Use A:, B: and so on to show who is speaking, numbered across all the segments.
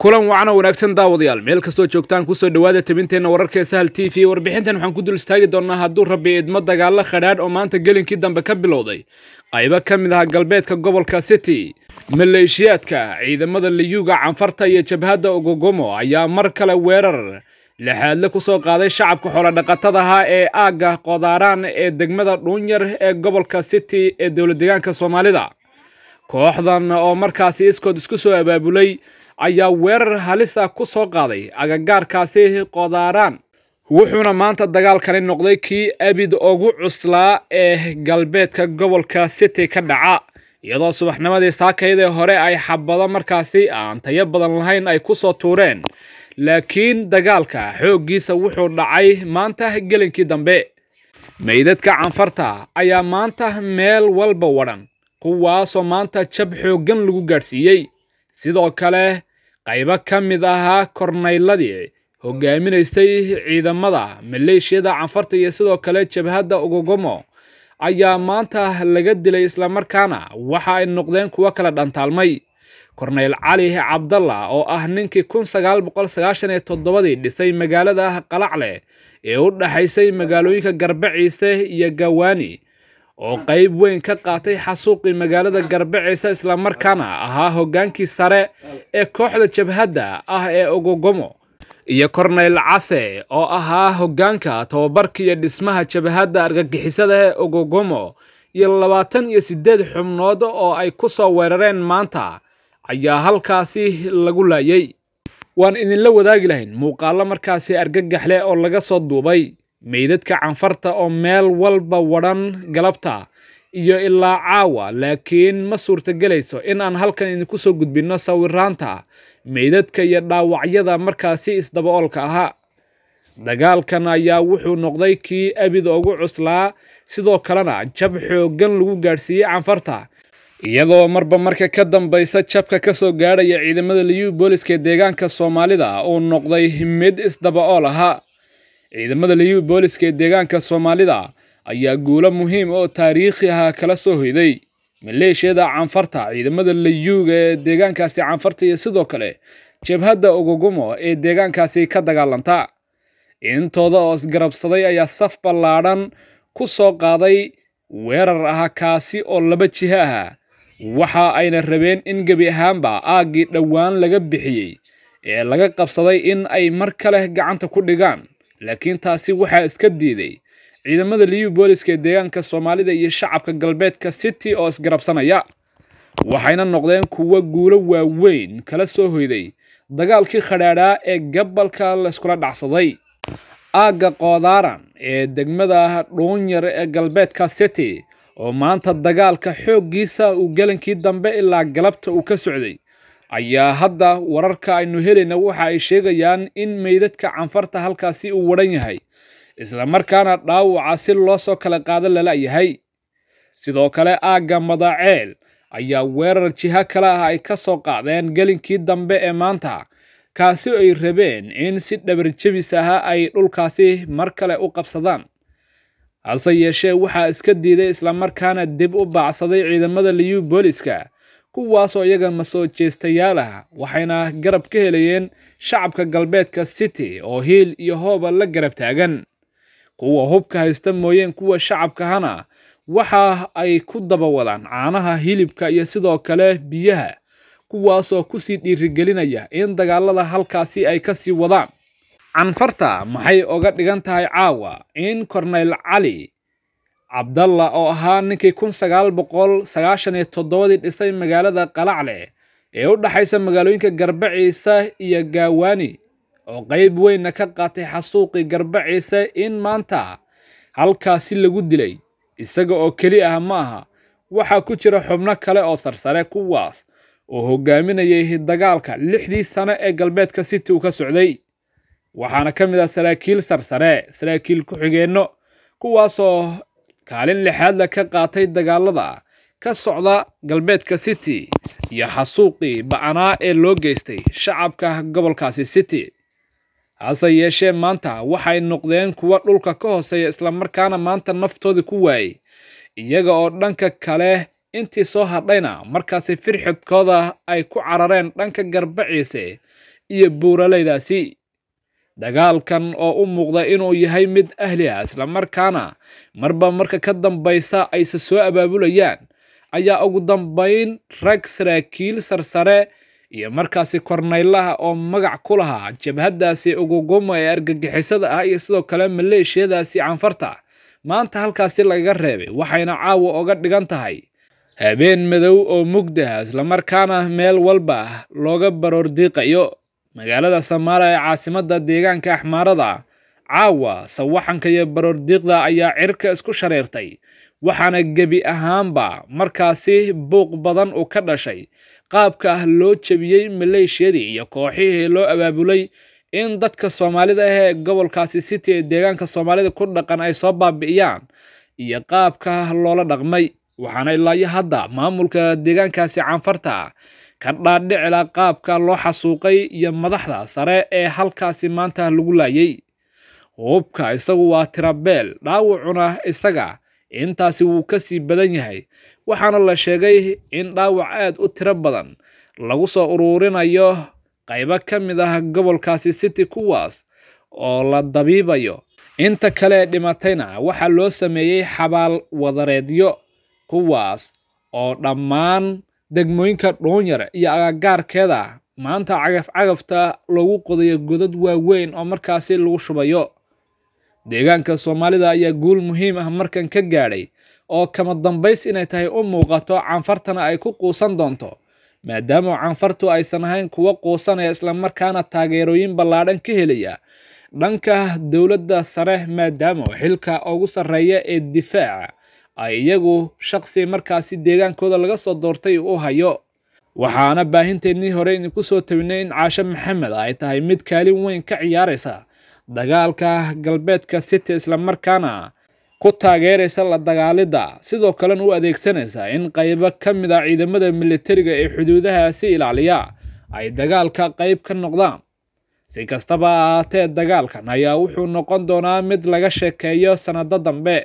A: kulan wacana wanaagsan daawadayaal meel kastoo joogtaan kusoo dhowaada tabinteenna wararka ee sahal t v warbixintan waxaan ku dul istaagi doonnaa hadduu rabi idmo dagaallo khadhaadh oo maanta gelinkii dambe ka bilowday qaybo ka mid aha galbeedka gobolka city maleeshiyaadka ciidamada liyuga canfarta iyo jabhadda ogogomo ayaa mar kale weerar lixaadle ku soo qaaday shacabka xoolodhaqatada ahaa ee aagga qodaaraan ee degmada dhuunyar ee gobolka city ee dowladdegaanka soomaalida kooxdan oo markaasi iskood isku soo abaabulay ayaa weerar halisa ah ku soo qaaday agagaarkaasi qodaaraan wuxuuna maanta dagaalkani noqday kii abid ugu cuslaa ee galbeedka gobolka city ka dhaca iyadoo subaxnimadii saakayda hore ay xabado markaasi aan tayo badan lahayn ay ku soo tuureen laakiin dagaalka xooggiisa wuxuu dhacay maanta gelinkii dambe meydadka canfarta ayaa maanta meel walba wadhan kuwaasoo maanta jab xooggan lagu gaadhsiiyey sidoo kale qaybo ka mid ahaa kornayladii hogaaminaysay ciidamada maleeshiyada canfarta iyo sidoo kale jabhadda ugogomo ayaa maanta laga dilay islamarkaana waxa ay noqdeen kuwo kala dhantaalmay korneyl cali cabdalla oo ah ninkii kun sagaal boqol sagaashan iyo toddobadii dhisay magaalada qalacle ee u dhexaysay magaalooyinka garbaciise iyo gawaani oo qayb weyn ka qaatay xasuuqii magaalada garbaceysa islamarkaana ahaa hoggaankii sare ee kooxda jabhadda ah ee ogogomo iyo korneyl case oo ahaa hoggaanka tobabarka iyo dhismaha jabhadda argagixisada ee ogogomo iyo labaatan iyo siddeed xubnood oo ay ku soo weerareen maanta ayaa halkaasi lagu laayey waan idinla wadaagi lahayn muuqaallo markaasi argagax leh oo laga soo duubay meydadka canfarta oo meel walba wadhan galabta iyo ilaa caawa laakiin ma suurtagelayso in aan halkan idinku soo gudbinno sawiraanta meydadka iyo dhaawacyada markaasi si isdaba-oolka ahaa dagaalkan ayaa wuxuu noqday kii abid ugu cuslaa sidoo kalena jab xooggan lagu gaadhsiiyey canfarta iyadoo marba marka ka dambaysa jabka ka soo gaadhaya ciidamada liyu booliska deegaanka soomaalida uu noqday mid isdaba-ool ahaa ciidamada liyu booliska ee deegaanka soomaalida ayaa guulo muhiim oo ah taariikhi ahaa kala soo hoyday maleeshiyada canfarta ciidamada layuuga ee deegaankaasi canfarta iyo sidoo kale jabhadda ugugumo ee deegaankaasi ka dagaalanta intooda oo isgarabsaday ayaa saf ballaadhan ku soo qaaday weerar aha kaasi oo laba jiho aha waxa ayna rabeen in gebi ahaanba aaggii dhowaan laga bixiyey ee laga qabsaday in ay mar kale gacanta ku dhigaan laakiin taasi waxaa iska diiday ciidamada liubooliska ee deegaanka soomaalida iyo shacabka galbeedka city oo isgarabsanaya waxayna noqdeen kuwo guulo waaweyn kala soo hoyday dagaalkii khadhaadhaa ee gobolka layskula dhacsaday aagga qoodaaran ee degmada ah, dhuunyar ee galbeedka city oo maanta dagaalka xooggiisa uu gelankii dambe ilaa galabta uu ka socday ayaa hadda wararka aynu helayna waxa ay sheegayaan in meydadka canfarta halkaasi uu wadhan yahay isla markaana dhaawaca si loo soo kala qaado lala yahay sidoo kale aagga madaceel ayaa weerar jiho kale ah ay ka soo qaadeen gelinkii dambe ee maanta kaasi ay rabeen in si dhabarjebis aha ay dhulkaasi mar kale u qabsadaan hase yeeshee waxaa iska diiday islamarkaana dib u baacsaday ciidamada liyu booliska kuwaasoo iyaga masoo jeestayaala waxayna garab ka helayeen shacabka galbeedka city oo hiil iyo hooba la garab taagan kuwa hubka haysta mooyeen kuwa shacabkahana waxa ay ku daba wadaan caanaha hilibka iyo sidoo kale biyaha kuwaasoo ku sii dhiirigelinaya in dagaalada halkaasi ay ka sii wadaan canfarta maxay oga dhigan tahay caawa in korneyl cali cabdalla oo ahaa ninkii kun sagaal boqol sagaashan iyo toddobadii dhisay magaalada qalacle ee u dhexaysa magaalooyinka garba ciise iyo gaawaani oo qayb weynna ka qaatay xasuuqii garba ciise in maanta halkaasi lagu dilay isaga oo keli ah ma aha waxaa ku jira xubno kale oo sarsare kuwaas oo hogaaminayay dagaalka lixdii sane ee galbeedka city uu ka socday waxaana ka mid ah saraakiil sarsare saraakiil ku-xigeenno kuwaasoo kaalin lixaadna ka qaatay dagaalada ka socda galbeedka city iyo xasuuqii ba'anaa ee loo geystay shacabka gobolkaasi city hase yeeshee maanta waxay noqdeen kuwa dhulka ka hooseeya islamarkaana maanta naftoodii ku waayey iyaga oo dhanka kale intii soo hadhayna markaasi firxidkooda ay ku carareen dhanka garbaciise iyo buuraleydaasi dagaalkan oo u muuqda inuu yahay mid ahli ah islamarkaana marba marka ka dambaysa ayse soo abaabulayaan ayaa ugu dambayn rag saraakiil sarsare iyo markaasi kornaylaha oo magac ku lahaa jabhaddaasi uguguma ee argagixisada ah iyo sidoo kale maleeshiyadaasi canfarta maanta halkaasi lagaga reebay waxayna caawa oga dhigan tahay habeen madow oo mugdaha islamarkaana meel walba looga baroordiiqayo magaalada samaala ee caasimada deegaanka axmaarada caawa sawaxanka iyo baroordiiqda ayaa cirka isku shareertay waxaana gebi ahaanba markaasi buuq badan uu ka dhashay qaabka ah loo jebiyey maleeshiyadii iyo kooxihii loo abaabulay in dadka soomaalida ah ee gobolkaasi city ee deegaanka soomaalida ku dhaqan ay soo baabi'iyaan iyo qaabka ah loola dhaqmay waxaana ilaa iyo hadda maamulka deegaankaasi canfarta ka dhaadhicila qaabka loo xasuuqay iyo madaxda sare ee halkaasi maanta lagu laayay hubka isagu waa tirabeel dhaawacuna isaga intaasi wuu kasii badan yahay waxaana la sheegay in dhaawac aad u tiro badan lagu soo uruurinayo qaybo ka mid ah gobolkaasi city kuwaas oo la dabiibayo inta kale dhimatayna waxaa loo sameeyey xabaal wadareedyo kuwaas oo dhammaan degmooyinka dhuunyare iyo agagaarkeeda maanta cagaf cagafta lagu qodayo godad waaweyn oo markaasi lagu shubayo deegaanka soomaalida ayaa guul muhiim ah markan ka gaadhay oo kama dambays inay tahay u muuqato canfartana ay ku quusan doonto maadaama canfartu aysan ahayn kuwo quusanaya islamarkaana taageerooyin ballaadhan ka helaya dhanka dowladda sare maadaama xilka ugu sarreeya ee difaaca ay iyagu shaqsi markaasi deegaankooda laga soo doortay u hayo waxaana baahinteennii hore idinku soo tabinnay in caasho maxamed ay tahay mid kaalin weyn ka ciyaaraysa dagaalka galbeedka city islamarkaana ku taageeraysa la dagaalidda sidoo kalena u adeegsanaysa in qaybo ka mid a ah ciidamada militariga ee xuduudahaasi ilaaliya ay dagaalka qayb ka noqdaan si kastaba ahaatee dagaalkan ayaa wuxuu noqon doonaa mid laga sheekeeyo sannado dambe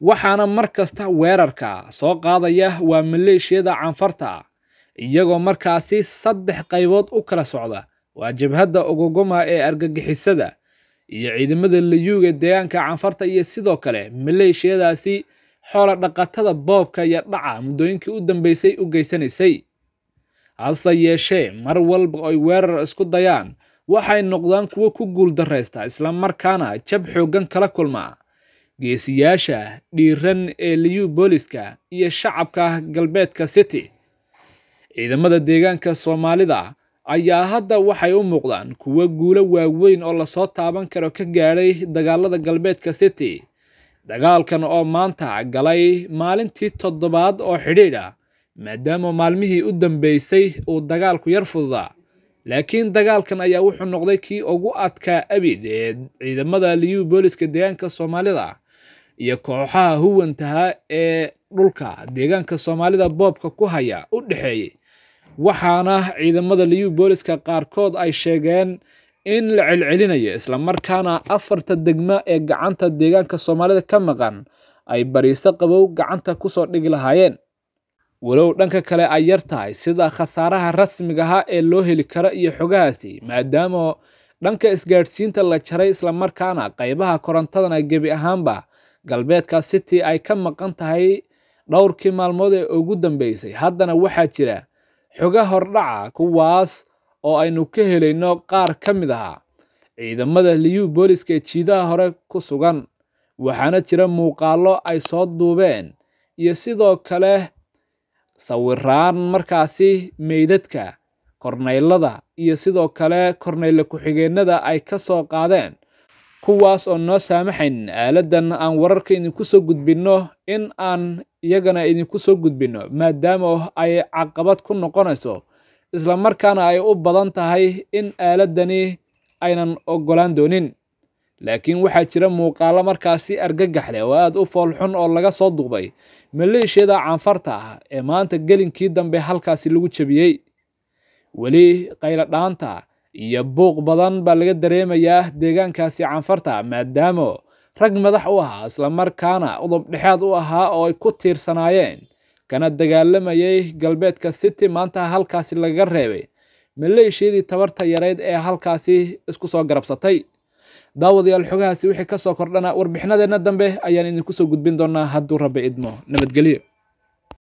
A: waxaana mar kasta weerarka soo qaadaya waa maleeshiyada canfarta iyagoo markaasi saddex qaybood u kala socda waa jabhadda ogogoma ee argagixisada iyo ciidamada la layuuga deegaanka canfarta iyo sidoo kale maleeshiyadaasi xoola dhaqatada boobka iyo dhaca muddooyinkii u dambeysay u geysanaysay hase yeeshee mar walba ay weerar isku dayaan waxay noqdaan kuwo ku guul daraysta isla markaana jab xooggan kala kulmaa geesiyaasha dhiiran ee liyu booliska iyo shacabka galbeedka city ciidamada deegaanka soomaalida ayaa hadda waxay u muuqdaan kuwo guulo waaweyn oo lasoo taaban karo ka gaadhay dagaalada galbeedka city dagaalkan oo maanta galay maalintii toddobaad oo xidhiidha maadaama maalmihii u dambeysay uu dagaalku yar fududaa laakiin dagaalkan ayaa wuxuu noqday kii ugu adkaa abid ee ciidamada liyu booliska deegaanka soomaalida iyo kooxaha huwantaha ee dhulka deegaanka soomaalida boobka ku haya u dhexeeyey waxaana ciidamada liyu booliska qaarkood ay sheegeen in la celcelinayo islamarkaana afarta degma ee gacanta deegaanka soomaalida ka maqan ay bariiso qabow gacanta kusoo dhigi lahaayeen walow dhanka kale ay yar tahay sida khasaaraha rasmigaha ee loo heli kara iyo xogahaasi maadaama dhanka isgaadhsiinta la jaray islamarkaana qaybaha korontadana gebi ahaanba galbeedka city ay ka maqan tahay dhowrkii maalmood ee ugu dambeysay haddana waxaa jira xoga hordhaca kuwaas oo aynu ka helayno qaar ka mid ahaa ciidamada liyu booliska ee jiidaha hore ku sugan waxaana jira muuqaallo ay soo duubeen iyo sidoo kale sawiraan markaasi meydadka kornaylada iyo sidoo kale kornayle ku xigeennada ay ka soo qaadeen kuwaas oo noo saamaxayn aaladan aan wararka idinku soo gudbinno in aan iyagana idinku soo gudbinno maadaama ay caqabad ku noqonayso islamarkaana ay u badan tahay in aaladani aynan ogolaan doonin laakiin waxaa jira muuqaalo markaasi argagax leh oo aad u foolxun oo laga soo duubay maleeshiyada canfarta ah ee maanta gelinkii dambe halkaasi lagu jebiyey weli qayladhaanta iyo buuq badan baa laga dareemayaa deegaankaasi canfarta maadaama rag madax u ahaa islamarkaana udub dhexaad u ahaa oo ay ku tiirsanaayeen kana dagaalamayay galbeedka city maanta halkaasi lagaga reebay maleeshiyadii tabarta yarayd ee halkaasi isku soo garabsatay daawadayaal xogahaasi wixii ka soo kordhana warbixinadeenna dambe ayaan idinku soo gudbin doonaa hadduu rabbi idmo nabadgelyo